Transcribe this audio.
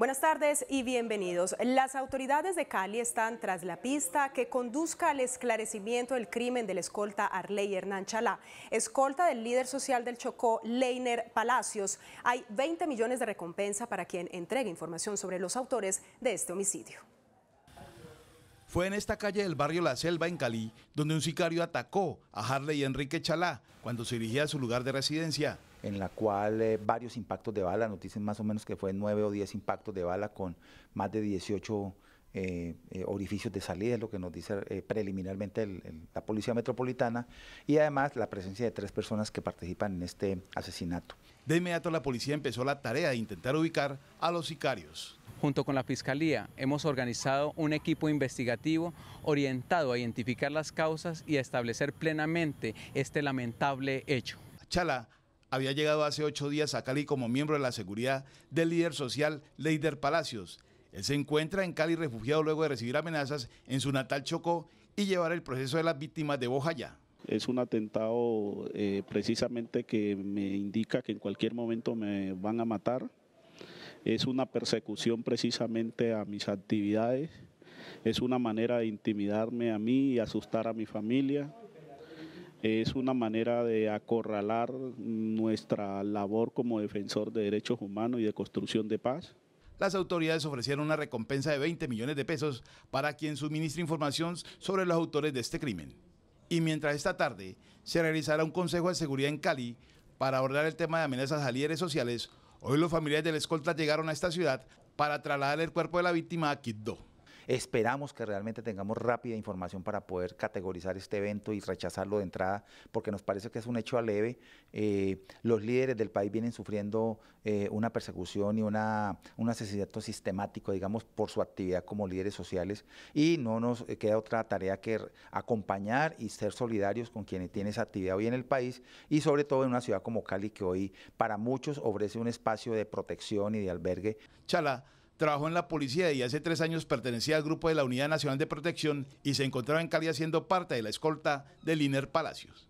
Buenas tardes y bienvenidos. Las autoridades de Cali están tras la pista que conduzca al esclarecimiento del crimen del escolta Arley Hernán Chalá, escolta del líder social del Chocó, Leiner Palacios. Hay 20 millones de recompensa para quien entregue información sobre los autores de este homicidio. Fue en esta calle del barrio La Selva, en Cali, donde un sicario atacó a Harley y Enrique Chalá cuando se dirigía a su lugar de residencia en la cual eh, varios impactos de bala, nos dicen más o menos que fue nueve o diez impactos de bala con más de 18 eh, eh, orificios de salida, es lo que nos dice preliminarmente la Policía Metropolitana, y además la presencia de tres personas que participan en este asesinato. De inmediato la policía empezó la tarea de intentar ubicar a los sicarios. Junto con la Fiscalía hemos organizado un equipo investigativo orientado a identificar las causas y a establecer plenamente este lamentable hecho. Chala había llegado hace ocho días a Cali como miembro de la seguridad del líder social Leider Palacios. Él se encuentra en Cali refugiado luego de recibir amenazas en su natal Chocó y llevar el proceso de las víctimas de Bojayá. Es un atentado eh, precisamente que me indica que en cualquier momento me van a matar. Es una persecución precisamente a mis actividades. Es una manera de intimidarme a mí y asustar a mi familia es una manera de acorralar nuestra labor como defensor de derechos humanos y de construcción de paz. Las autoridades ofrecieron una recompensa de 20 millones de pesos para quien suministre información sobre los autores de este crimen. Y mientras esta tarde se realizará un consejo de seguridad en Cali para abordar el tema de amenazas a líderes sociales, hoy los familiares del escolta llegaron a esta ciudad para trasladar el cuerpo de la víctima a Quibdó. Esperamos que realmente tengamos rápida información para poder categorizar este evento y rechazarlo de entrada, porque nos parece que es un hecho aleve. Eh, los líderes del país vienen sufriendo eh, una persecución y una, un asesinato sistemático, digamos, por su actividad como líderes sociales. Y no nos eh, queda otra tarea que acompañar y ser solidarios con quienes tienen esa actividad hoy en el país y sobre todo en una ciudad como Cali, que hoy para muchos ofrece un espacio de protección y de albergue. Chala trabajó en la policía y hace tres años pertenecía al grupo de la Unidad Nacional de Protección y se encontraba en Cali haciendo parte de la escolta del INER Palacios.